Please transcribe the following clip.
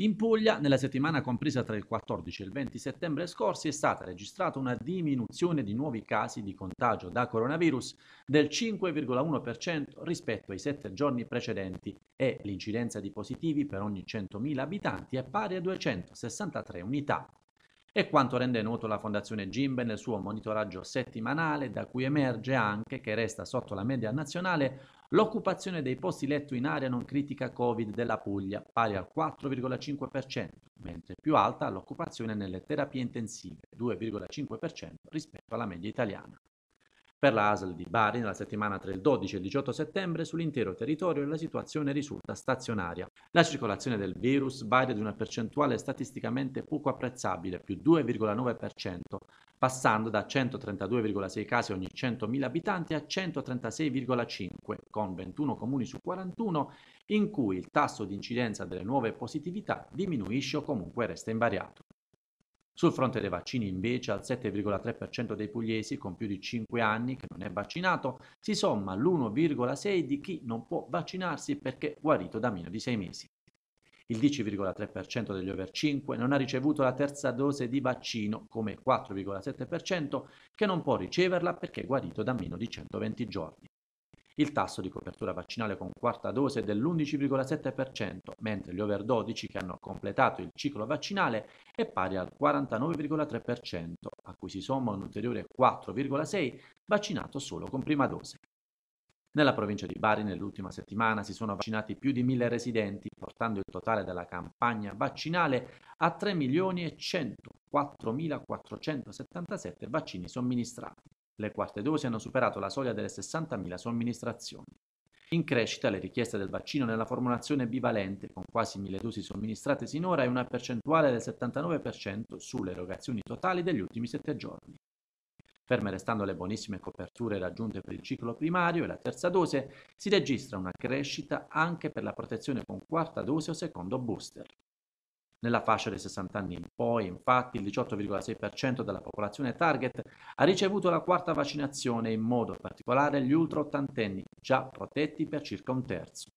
In Puglia, nella settimana compresa tra il 14 e il 20 settembre scorsi, è stata registrata una diminuzione di nuovi casi di contagio da coronavirus del 5,1% rispetto ai sette giorni precedenti e l'incidenza di positivi per ogni 100.000 abitanti è pari a 263 unità e quanto rende noto la Fondazione Gimbe nel suo monitoraggio settimanale, da cui emerge anche che resta sotto la media nazionale l'occupazione dei posti letto in area non critica Covid della Puglia, pari al 4,5%, mentre più alta l'occupazione nelle terapie intensive, 2,5% rispetto alla media italiana. Per la ASL di Bari, nella settimana tra il 12 e il 18 settembre, sull'intero territorio la situazione risulta stazionaria. La circolazione del virus varia di una percentuale statisticamente poco apprezzabile, più 2,9%, passando da 132,6 casi ogni 100.000 abitanti a 136,5, con 21 comuni su 41 in cui il tasso di incidenza delle nuove positività diminuisce o comunque resta invariato. Sul fronte dei vaccini, invece, al 7,3% dei pugliesi con più di 5 anni che non è vaccinato si somma l'1,6 di chi non può vaccinarsi perché guarito da meno di 6 mesi. Il 10,3% degli over 5 non ha ricevuto la terza dose di vaccino, come il 4,7% che non può riceverla perché è guarito da meno di 120 giorni. Il tasso di copertura vaccinale con quarta dose è dell'11,7%, mentre gli over 12 che hanno completato il ciclo vaccinale è pari al 49,3%, a cui si somma un ulteriore 4,6% vaccinato solo con prima dose. Nella provincia di Bari nell'ultima settimana si sono vaccinati più di 1.000 residenti, portando il totale della campagna vaccinale a 3.104.477 vaccini somministrati. Le quarte dosi hanno superato la soglia delle 60.000 somministrazioni. In crescita le richieste del vaccino nella formulazione bivalente, con quasi 1.000 dosi somministrate sinora è una percentuale del 79% sulle erogazioni totali degli ultimi 7 giorni. Ferme restando le buonissime coperture raggiunte per il ciclo primario e la terza dose, si registra una crescita anche per la protezione con quarta dose o secondo booster. Nella fascia dei 60 anni in poi, infatti, il 18,6% della popolazione target ha ricevuto la quarta vaccinazione, in modo particolare gli ultra ottantenni, già protetti per circa un terzo.